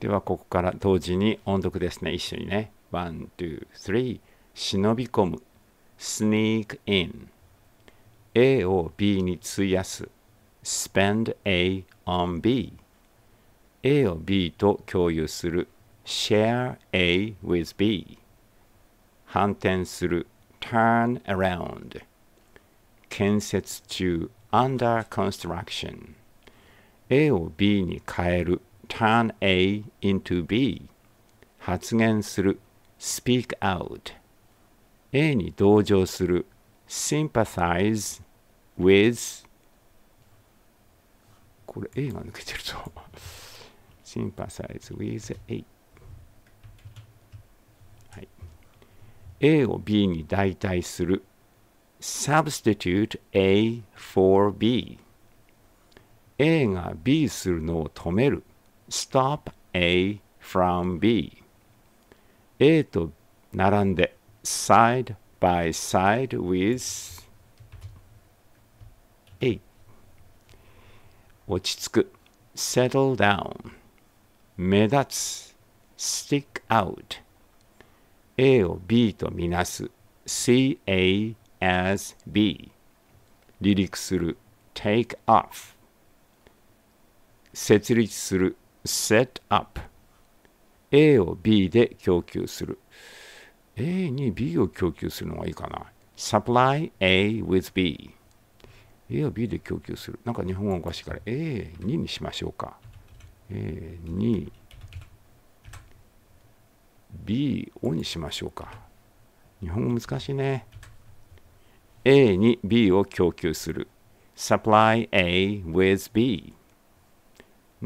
ではここから同時に音読ですね一緒にねワン・ツ忍び込む sneak in A を B に費やす spend A on B A を B と共有する share A with B 反転する turn around 建設中 under construction A を B に変える turn A into B 発言する speak out A に同情する sympathize with これ A が抜けてるぞ sympathize with A A を B に代替する substitute A for B A が B するのを止める stop A from B A と並んで side by side with A 落ち着く settle down 目立つ stick out A を B とみなす see A as B 離陸する take off 設立する set up A を B で供給する A に B を供給するのがいいかな supply A with B A を B で供給するなんか日本語おかしいから A2 にしましょうか A2 B をにしましょうか日本語難しいね A に B を供給する supply A with B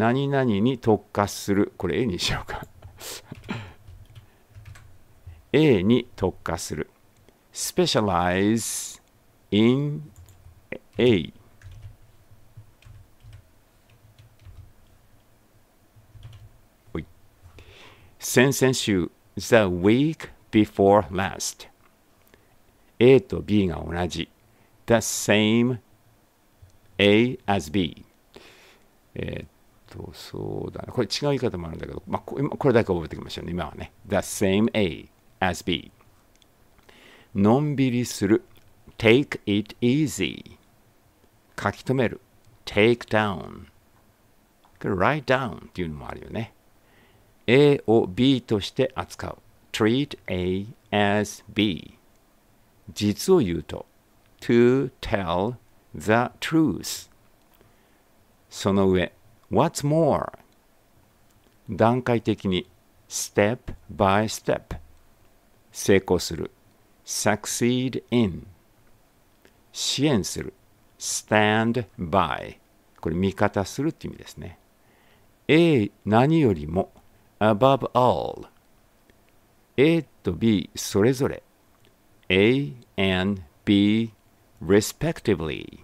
何々に特化する。これ A にしようか。A に特化する。specialize in A。先々週、the week before last。A と B が同じ。the same A as B。えーと、そうだこれ違う言い方もあるんだけど、まあ、これだけ覚えておきましょうね。今はね。The same A as B。のんびりする。take it easy。書き留める。take down。write down っていうのもあるよね。A を B として扱う。treat A as B。実を言うと。to tell the truth。その上、What's more? 段階的に step by step 成功する succeed in 支援する stand by これ味方するって意味ですね A 何よりも above all A と B それぞれ A and B respectively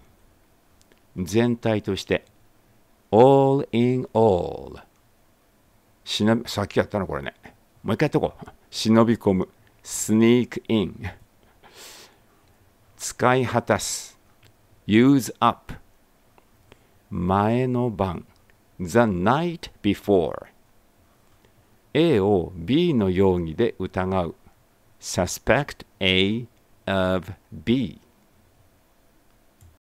全体として all in all しのさっきやったのこれねもう一回やっとこう忍び込む sneak in 使い果たす use up 前の晩 the night before A を B の容疑で疑う suspect A of B